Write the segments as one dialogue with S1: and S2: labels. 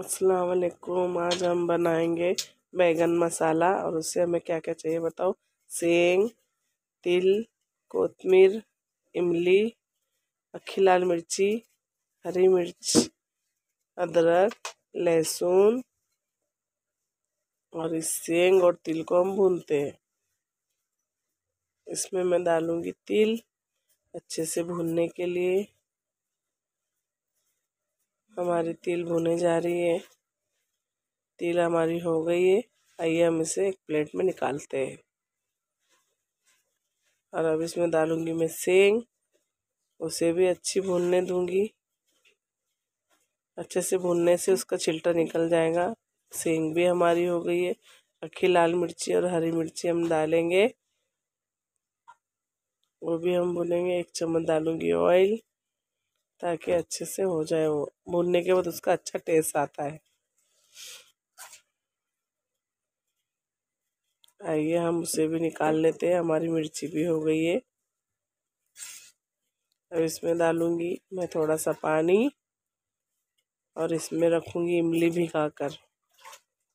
S1: असलकुम आज हम बनाएंगे बैगन मसाला और उससे हमें क्या क्या चाहिए बताओ सेंग तिल कोतमीर इमली अखी लाल मिर्ची हरी मिर्च अदरक लहसुन और इस सेंग और तिल को हम भूनते हैं इसमें मैं डालूँगी तिल अच्छे से भूनने के लिए हमारी तिल भुने जा रही है तिल हमारी हो गई है आइए हम इसे एक प्लेट में निकालते हैं और अब इसमें डालूंगी मैं सेंग उसे भी अच्छी भूनने दूंगी अच्छे से भूनने से उसका छिलटा निकल जाएगा सेंग भी हमारी हो गई है अखी लाल मिर्ची और हरी मिर्ची हम डालेंगे वो भी हम भूनेंगे एक चम्मच डालूंगी ऑयल ताकि अच्छे से हो जाए वो भूनने के बाद उसका अच्छा टेस्ट आता है आइए हम उसे भी निकाल लेते हैं हमारी मिर्ची भी हो गई है अब इसमें डालूँगी मैं थोड़ा सा पानी और इसमें रखूँगी इमली भिगा कर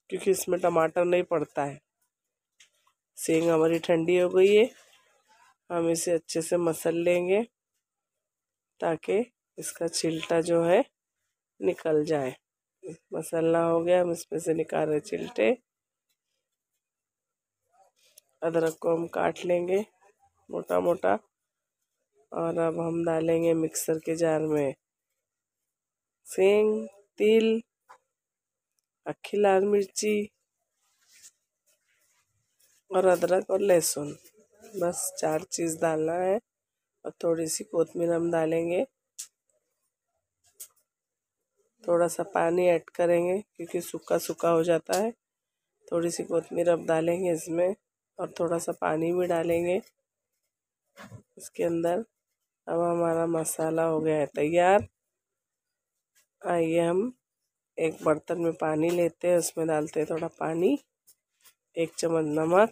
S1: क्योंकि इसमें टमाटर नहीं पड़ता है सेंग हमारी ठंडी हो गई है हम इसे अच्छे से मसल लेंगे ताकि इसका छिलटा जो है निकल जाए मसाला हो गया हम इसमें से निकाल रहे छिलटे अदरक को हम काट लेंगे मोटा मोटा और अब हम डालेंगे मिक्सर के जार में सेंग तिल अक्खी लाल मिर्ची और अदरक और लहसुन बस चार चीज़ डालना है और थोड़ी सी कोतमीर हम डालेंगे थोड़ा सा पानी ऐड करेंगे क्योंकि सूखा सूखा हो जाता है थोड़ी सी कोतमीर अब डालेंगे इसमें और थोड़ा सा पानी भी डालेंगे इसके अंदर अब हमारा मसाला हो गया है तैयार आइए हम एक बर्तन में पानी लेते हैं उसमें डालते हैं थोड़ा पानी एक चम्मच नमक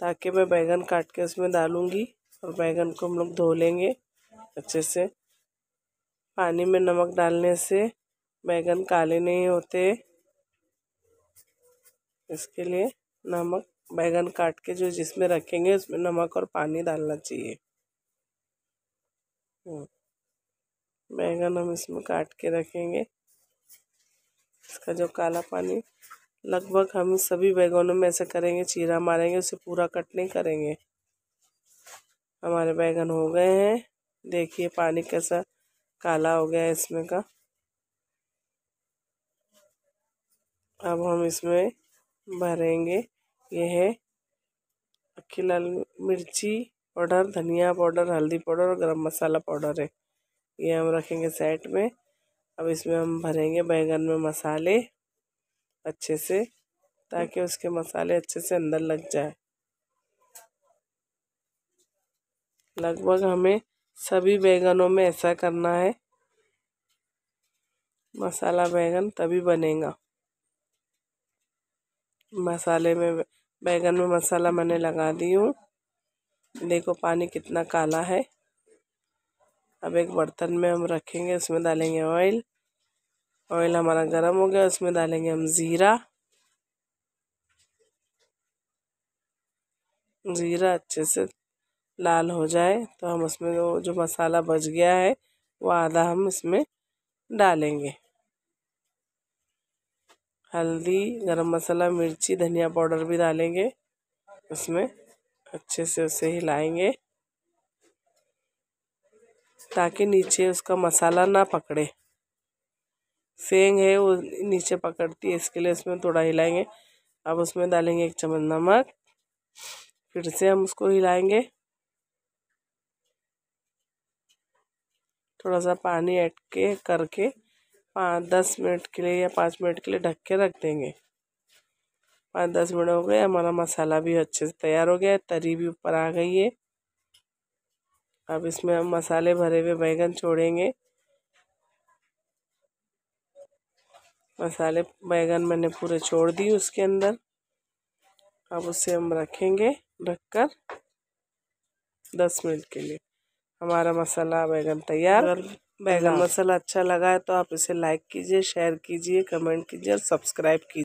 S1: ताकि मैं बैंगन काट के उसमें डालूँगी और बैंगन को हम लोग धो लेंगे अच्छे से पानी में नमक डालने से बैगन काले नहीं होते इसके लिए नमक बैंगन काट के जो जिसमें रखेंगे उसमें नमक और पानी डालना चाहिए हम्म। बैगन हम इसमें काट के रखेंगे इसका जो काला पानी लगभग हम सभी बैगनों में ऐसे करेंगे चीरा मारेंगे उसे पूरा कट नहीं करेंगे हमारे बैगन हो गए हैं देखिए पानी कैसा काला हो गया है इसमें का अब हम इसमें भरेंगे यह अक्खी लाल मिर्ची पाउडर धनिया पाउडर हल्दी पाउडर और गरम मसाला पाउडर है ये हम रखेंगे सेट में अब इसमें हम भरेंगे बैंगन में मसाले अच्छे से ताकि उसके मसाले अच्छे से अंदर लग जाए लगभग हमें सभी बैंगनों में ऐसा करना है मसाला बैंगन तभी बनेगा मसाले में बैंगन में मसाला मैंने लगा दी हूँ देखो पानी कितना काला है अब एक बर्तन में हम रखेंगे उसमें डालेंगे ऑयल ऑयल हमारा गर्म हो गया उसमें डालेंगे हम ज़ीरा ज़ीरा अच्छे से लाल हो जाए तो हम उसमें जो जो मसाला बच गया है वो आधा हम इसमें डालेंगे हल्दी गरम मसाला मिर्ची धनिया पाउडर भी डालेंगे उसमें अच्छे से उसे हिलाएंगे ताकि नीचे उसका मसाला ना पकड़े सेंग है वो नीचे पकड़ती है इसके लिए इसमें थोड़ा हिलाएंगे अब उसमें डालेंगे एक चम्मच नमक फिर से हम उसको हिलाएंगे थोड़ा सा पानी ऐड के करके पाँच दस मिनट के लिए या पाँच मिनट के लिए ढक के रख देंगे पाँच दस मिनट हो गए हमारा मसाला भी अच्छे से तैयार हो गया है तरी भी ऊपर आ गई है अब इसमें हम मसाले भरे हुए बैंगन छोड़ेंगे मसाले बैंगन मैंने पूरे छोड़ दिए उसके अंदर अब उसे हम रखेंगे ढककर दस मिनट के लिए हमारा मसाला बैंगन तैयार बैगन मसाला अच्छा लगा है तो आप इसे लाइक कीजिए शेयर कीजिए कमेंट कीजिए और सब्सक्राइब कीजिए